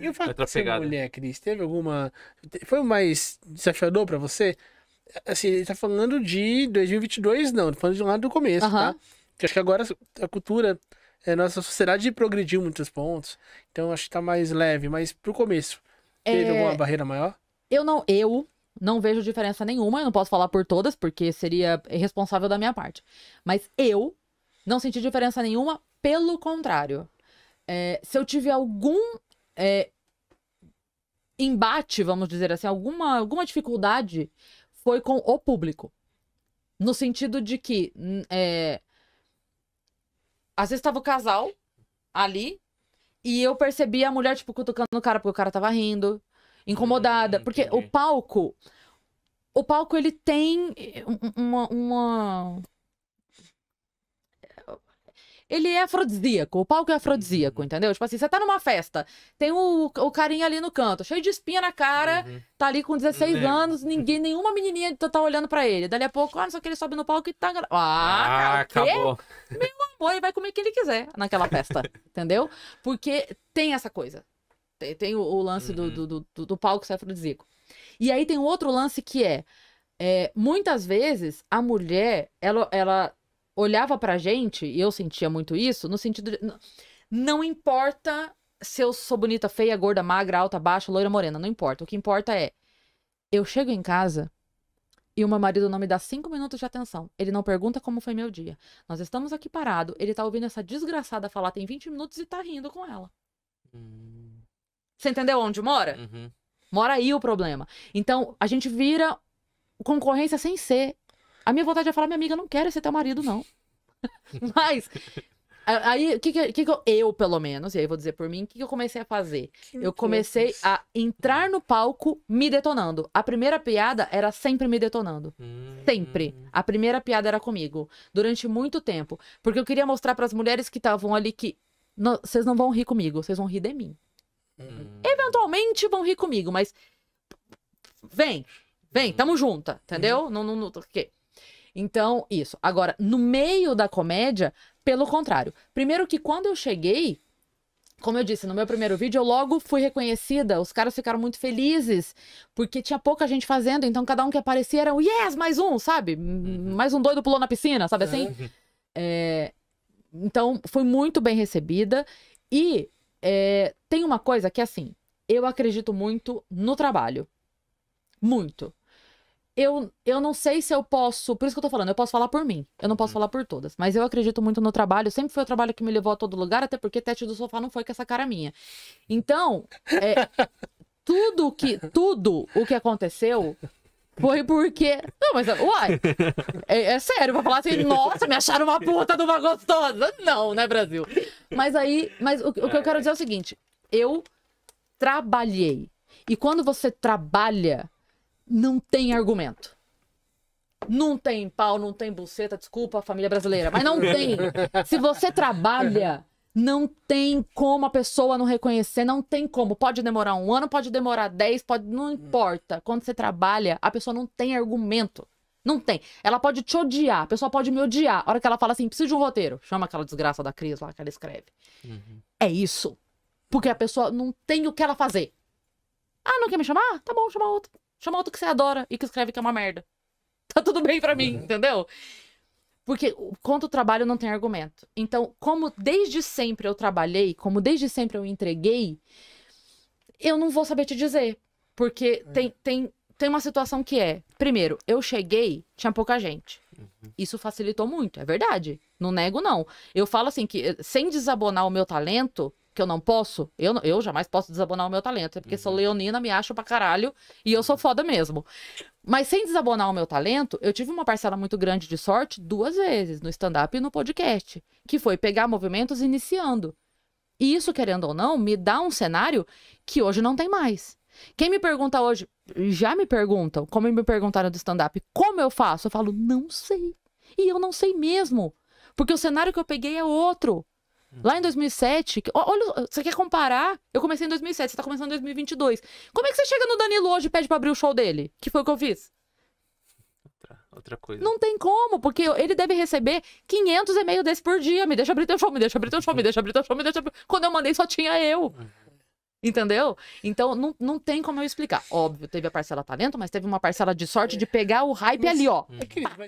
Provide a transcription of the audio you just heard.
E o fato de ser mulher, Cris, teve alguma. Foi mais desafiador pra você? Assim, ele tá falando de 2022, não, tô falando de um lado do começo, tá? Porque acho que agora a cultura, a é, nossa sociedade progrediu muitos pontos, então acho que tá mais leve, mas pro começo, teve é... alguma barreira maior? Eu não, eu não vejo diferença nenhuma, eu não posso falar por todas, porque seria irresponsável da minha parte. Mas eu não senti diferença nenhuma, pelo contrário. É, se eu tive algum é, embate, vamos dizer assim, alguma, alguma dificuldade foi com o público. No sentido de que hum, é, às vezes estava o casal ali e eu percebi a mulher, tipo, cutucando no cara porque o cara tava rindo, incomodada. Hum, porque o palco. O palco, ele tem eh, uma, uma ele é afrodisíaco. O palco é afrodisíaco, uhum. entendeu? Tipo assim, você tá numa festa, tem o, o carinha ali no canto, cheio de espinha na cara, uhum. tá ali com 16 uhum. anos, ninguém, nenhuma menininha tá, tá olhando para ele. Dali a pouco, ah, não sei o que, ele sobe no palco e tá... Ah, ah acabou. Meu amor, ele vai comer o que ele quiser naquela festa, entendeu? Porque tem essa coisa. Tem, tem o, o, lance do, uhum. do, do, do palco ser afrodisíaco. E aí tem outro lance que é... É, muitas vezes a mulher ela, ela olhava pra gente, e eu sentia muito isso, no sentido de. Não importa se eu sou bonita, feia, gorda, magra, alta, baixa, loira, morena, não importa. O que importa é. Eu chego em casa e o meu marido não me dá cinco minutos de atenção. Ele não pergunta como foi meu dia. Nós estamos aqui parado, ele tá ouvindo essa desgraçada falar tem 20 minutos e tá rindo com ela. Hum. Você entendeu onde mora? Uhum. Mora aí o problema. Então, a gente vira concorrência sem ser. A minha vontade é falar, minha amiga, não quero ser teu marido, não. Mas, aí, o que, que, que, eu, eu, pelo menos, e aí vou dizer por mim, o que, que eu comecei a fazer? Que eu comecei Deus. a entrar no palco me detonando. A primeira piada era sempre me detonando. Hum. Sempre. A primeira piada era comigo. Durante muito tempo. Porque eu queria mostrar para as mulheres que estavam ali que vocês não, não vão rir comigo, vocês vão rir de mim. Hum. Eventualmente vão rir comigo, mas. Vem, vem, tamo junta, entendeu? Hum. Não, não, não, okay. Então, isso. Agora, no meio da comédia, pelo contrário. Primeiro que quando eu cheguei, como eu disse no meu primeiro vídeo, eu logo fui reconhecida. Os caras ficaram muito felizes, porque tinha pouca gente fazendo, então cada um que aparecia era um yes, mais um, sabe? Uhum. Mais um doido pulou na piscina, sabe é. assim? Uhum. É... Então, foi muito bem recebida. E é... tem uma coisa que, assim, eu acredito muito no trabalho. Muito eu, eu não sei se eu posso. Por isso que eu tô falando, eu posso falar por mim. Eu não posso uhum. falar por todas. Mas eu acredito muito no trabalho. Sempre foi o trabalho que me levou a todo lugar, até porque teste do sofá não foi com essa cara minha. Então, é, tudo que. Tudo o que aconteceu. Foi porque. Não, mas uai! É, é sério, Vou falar assim, nossa, me acharam uma puta de uma gostosa. Não, né, Brasil? Mas aí. Mas o, o que eu quero é. dizer é o seguinte: eu trabalhei. E quando você trabalha, não tem argumento. Não tem pau, não tem buceta, desculpa a família brasileira, mas não tem. Se você trabalha, não tem como a pessoa não reconhecer, não tem como. Pode demorar um ano, pode demorar dez, pode, não importa. Quando você trabalha, a pessoa não tem argumento. Não tem. Ela pode te odiar, a pessoa pode me odiar. A hora que ela fala assim, preciso de um roteiro, chama aquela desgraça da Cris lá que ela escreve. Uhum. É isso. Porque a pessoa não tem o que ela fazer. Ah, não quer me chamar? Tá bom, chama outro. Chama outro que você adora e que escreve que é uma merda. Tá tudo bem para mim, uhum. entendeu? Porque contra o trabalho não tem argumento. Então, como desde sempre eu trabalhei, como desde sempre eu entreguei, eu não vou saber te dizer. Porque é. tem, tem, tem uma situação que é: primeiro, eu cheguei, tinha pouca gente. Uhum. Isso facilitou muito, é verdade. Não nego, não. Eu falo assim que eh, sem desabonar o meu talento, que eu não posso, eu, eu jamais posso desabonar o meu talento, é porque uhum. sou leonina, me acho pra caralho e eu sou foda mesmo. Mas sem desabonar o meu talento, eu tive uma parcela muito grande de sorte duas vezes, no stand-up e no podcast, que foi pegar movimentos iniciando. E isso, querendo ou não, me dá um cenário que hoje não tem mais. Quem me pergunta hoje, já me perguntam, como me perguntaram do stand-up, como eu faço? Eu falo, não sei. E eu não sei mesmo. Porque o cenário que eu peguei é outro. Lá em 2007, olha, você quer comparar? Eu comecei em 2007, você tá começando em 2022. Como é que você chega no Danilo hoje e pede pra abrir o show dele? Que foi o que eu fiz. Outra, outra coisa. Não tem como, porque ele deve receber 500 e-mails desse por dia. Me deixa abrir teu show, me deixa abrir teu show, me deixa abrir teu show, me deixa abrir... Quando eu mandei só tinha eu. Entendeu? Então, não, não tem como eu explicar. Óbvio, teve a parcela talento, mas teve uma parcela de sorte de pegar o hype mas, ali, ó. É, querido, mas